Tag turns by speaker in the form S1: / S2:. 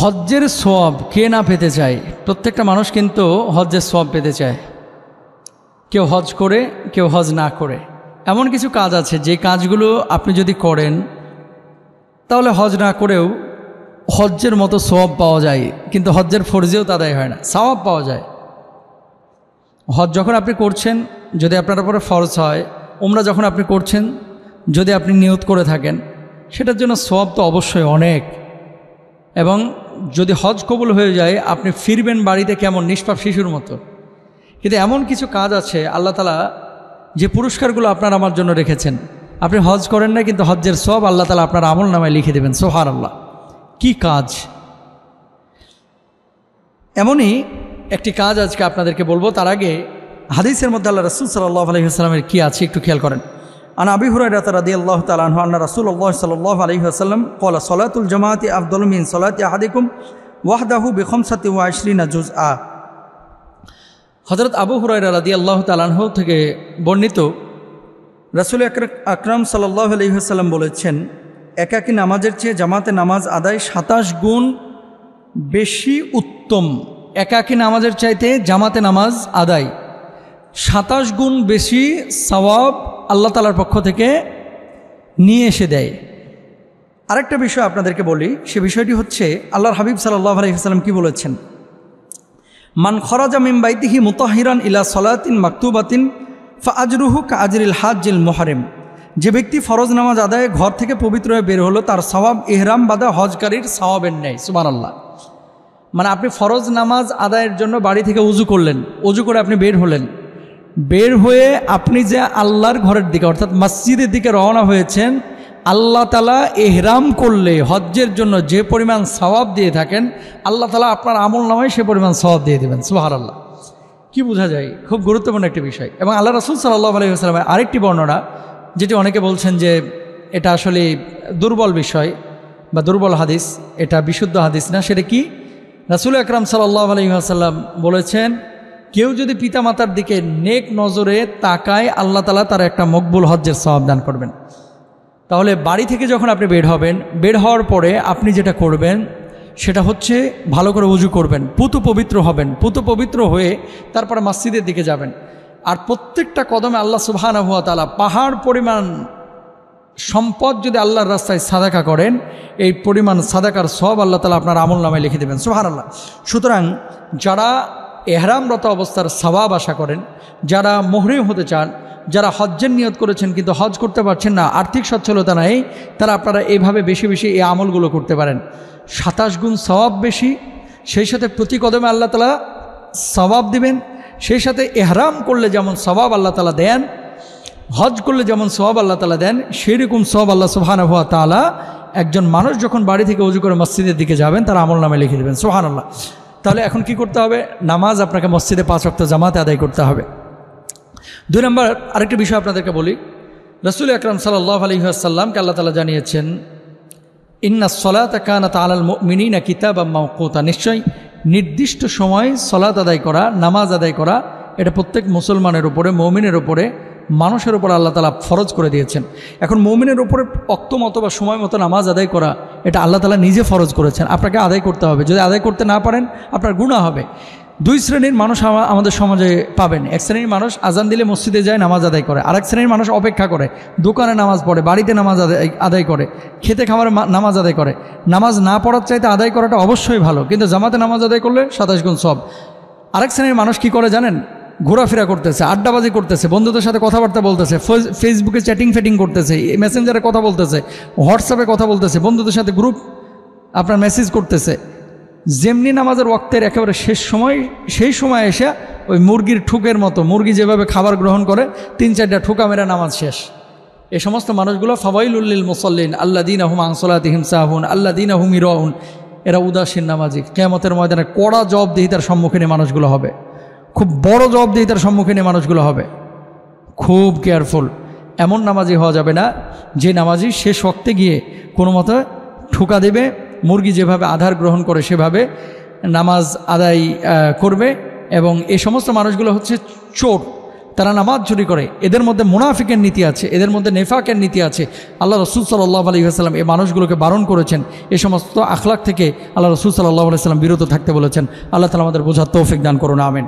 S1: হজ্জের সব কে না পেতে চায় প্রত্যেকটা মানুষ কিন্তু হজ্জের সব পেতে চায় কেউ হজ করে কেউ হজ না করে এমন কিছু কাজ আছে যে কাজগুলো আপনি যদি করেন তাহলে হজ না করেও হজ্জের মতো সোয়াব পাওয়া যায় কিন্তু হজ্জের ফরজেও তাদাই হয় না সবাব পাওয়া যায় হজ যখন আপনি করছেন যদি আপনার উপরে ফরজ হয় ওমরা যখন আপনি করছেন যদি আপনি নিয়ত করে থাকেন সেটার জন্য সব তো অবশ্যই অনেক এবং যদি হজ কবুল হয়ে যায় আপনি ফিরবেন বাড়িতে কেমন নিষ্পাপ শিশুর মতো কিন্তু এমন কিছু কাজ আছে আল্লাহ তালা যে পুরস্কারগুলো আপনার আমার জন্য রেখেছেন আপনি হজ করেন না কিন্তু হজ্জের সব আল্লাহ তালা আপনার আমল নামায় লিখে দেবেন সোহার আল্লাহ কী কাজ এমনই একটি কাজ আজকে আপনাদেরকে বলবো তার আগে হাদিসের মধ্যে আল্লাহ রসুল সাল্লাহ আলহিহাস্লামের কী আছে একটু খেয়াল করেন আন আবি হুরাইরাত আল্লাহ তাআলা আনহু আন্না আল্লাহ সাল্লাল্লাহু আলাইহি ওয়াসাল্লাম কলা সলাতুল জামাতি আফদালু মিন সলাতি আহাদিকুম ওয়াহদাহু সাতি ওয়া নাজুজ আ হযরত আবু হুরাইরা রাদি আল্লাহ আনহু থেকে বর্ণিত রাসুল আকরাম সাল্লাহ আলী ওয়াসাল্লাম বলেছেন একাকী নামাজের চেয়ে জামাতে নামাজ আদায় সাতাশ গুণ বেশি উত্তম একাকী নামাজের চাইতে জামাতে নামাজ আদায় সাতাশ গুণ বেশি সওয়াব আল্লাহ তালার পক্ষ থেকে নিয়ে এসে দেয় আরেকটা বিষয় আপনাদেরকে বলি সে বিষয়টি হচ্ছে আল্লাহর হাবিব সাল্লাহ সাল্লাম কী বলেছেন মান খরাজা বাইতিহি মুতাহিরান ইলা সলাতিন মাকতুবাতিন ফা আজরুহু কা আজরিল হাজিল মোহারেম যে ব্যক্তি ফরজ নামাজ আদায়ে ঘর থেকে পবিত্র হয়ে বের হলো তার স্বভাব এহরাম বাদা হজকারীর স্বভাবের নেয় সুমান আল্লাহ মানে আপনি ফরজ নামাজ আদায়ের জন্য বাড়ি থেকে উজু করলেন উজু করে আপনি বের হলেন বের হয়ে আপনি যে আল্লাহর ঘরের দিকে অর্থাৎ মসজিদের দিকে রওনা হয়েছেন আল্লাহ তালা এহরাম করলে হজ্জের জন্য যে পরিমাণ স্বভাব দিয়ে থাকেন আল্লাহ তালা আপনার আমল নামায় সে পরিমাণ স্বভাব দিয়ে দেবেন সুহার আল্লাহ কি বোঝা যায় খুব গুরুত্বপূর্ণ একটি বিষয় এবং আল্লাহ রসুল সাল্লাহ আলহিহাস্লামের আরেকটি বর্ণনা যেটি অনেকে বলছেন যে এটা আসলে দুর্বল বিষয় বা দুর্বল হাদিস এটা বিশুদ্ধ হাদিস না সেটা কি রাসুল আকরাম সাল্লাহ আসাল্লাম বলেছেন কেউ যদি পিতা মাতার দিকে নেক নজরে তাকায় আল্লাহ তালা তার একটা মকবুল হজ্জের সবাব দান করবেন তাহলে বাড়ি থেকে যখন আপনি বের হবেন বের হওয়ার পরে আপনি যেটা করবেন সেটা হচ্ছে ভালো করে উজু করবেন পুতু পবিত্র হবেন পুতু পবিত্র হয়ে তারপরে মাসজিদের দিকে যাবেন আর প্রত্যেকটা কদমে আল্লাহ সুবাহানা হুয়া তালা পাহাড় পরিমাণ সম্পদ যদি আল্লাহর রাস্তায় সাদাকা করেন এই পরিমাণ সাদাকার সব আল্লাহ তালা আপনার আমল নামে লিখে দেবেন সুহান আল্লাহ সুতরাং যারা এহরামরত অবস্থার সবাব আশা করেন যারা মোহরিম হতে চান যারা হজ্জের নিয়ত করেছেন কিন্তু হজ করতে পারছেন না আর্থিক সচ্ছলতা নাই তারা আপনারা এভাবে বেশি বেশি এই আমলগুলো করতে পারেন সাতাশ গুণ সবাব বেশি সেই সাথে প্রতি কদমে আল্লাহ তালা সবাব দিবেন সেই সাথে এহরাম করলে যেমন সবাব আল্লাহ তালা দেন হজ করলে যেমন সবাব আল্লাহ তালা দেন সেইরকম সব আল্লাহ সোহান হুয়া তালা একজন মানুষ যখন বাড়ি থেকে উজু করে মসজিদের দিকে যাবেন তার আমল নামে লিখে দেবেন সোহান আল্লাহ তাহলে এখন কি করতে হবে নামাজ আপনাকে মসজিদে পাঁচ রক্ত জামাতে আদায় করতে হবে দুই নম্বর আরেকটি বিষয় আপনাদেরকে বলি রসুল আকরাম সাল্লাহ আলহিহাসাল্লামকে আল্লাহ তালা জানিয়েছেন ইন্না সলাত কানা তালাল মিনি না কিতাব মাউকোতা নিশ্চয়ই নির্দিষ্ট সময় সলাত আদায় করা নামাজ আদায় করা এটা প্রত্যেক মুসলমানের উপরে মৌমিনের উপরে মানুষের উপর আল্লাহ তালা ফরজ করে দিয়েছেন এখন মৌমিনের উপরে মতো বা সময় মতো নামাজ আদায় করা এটা আল্লাহ তালা নিজে ফরজ করেছেন আপনাকে আদায় করতে হবে যদি আদায় করতে না পারেন আপনার গুণা হবে দুই শ্রেণীর মানুষ আমাদের সমাজে পাবেন এক শ্রেণীর মানুষ আজান দিলে মসজিদে যায় নামাজ আদায় করে আর এক শ্রেণীর মানুষ অপেক্ষা করে দোকানে নামাজ পড়ে বাড়িতে নামাজ আদায় আদায় করে খেতে খাবার নামাজ আদায় করে নামাজ না পড়ার চাইতে আদায় করাটা অবশ্যই ভালো কিন্তু জামাতে নামাজ আদায় করলে সাতাশ গুণ সব আরেক শ্রেণীর মানুষ কি করে জানেন ঘোরাফেরা করতেছে আড্ডাবাজি করতেছে বন্ধুদের সাথে কথাবার্তা বলতেছে ফেসবুকে চ্যাটিং ফ্যাটিং করতেছে মেসেঞ্জারে কথা বলতেছে হোয়াটসঅ্যাপে কথা বলতেছে বন্ধুদের সাথে গ্রুপ আপনার মেসেজ করতেছে যেমনি নামাজের ওয়াক্তের একেবারে শেষ সময় সেই সময় এসে ওই মুরগির ঠুকের মতো মুরগি যেভাবে খাবার গ্রহণ করে তিন চারটা ঠুকা মেরা নামাজ শেষ এ সমস্ত মানুষগুলো ফাবাইল উল্লিল মুসল্লিন আল্লা দিন আহম আংসলাত হিমসাহুন আল্লা দিন আহম ইরাহুন এরা উদাসীন নামাজি কেমতের ময়দানে কড়া দিহিতার সম্মুখীন মানুষগুলো হবে খুব বড় জবাব দিয়ে তার সম্মুখীনে মানুষগুলো হবে খুব কেয়ারফুল এমন নামাজি হওয়া যাবে না যে নামাজি সে শক্তে গিয়ে কোনো মতো ঠুকা দেবে মুরগি যেভাবে আধার গ্রহণ করে সেভাবে নামাজ আদায় করবে এবং এ সমস্ত মানুষগুলো হচ্ছে চোর তারা নামাজ চুরি করে এদের মধ্যে মুনাফিকের নীতি আছে এদের মধ্যে নেফাকের নীতি আছে আল্লাহ রসুল সাল্লাহ আলী আসসালাম এই মানুষগুলোকে বারণ করেছেন এ সমস্ত আখলাক থেকে আল্লাহ রসুল সাল্লাহ আলাইসাল্লাম বিরত থাকতে বলেছেন আল্লাহ তালা আমাদের বোঝার তৌফিক দান করুন আমেন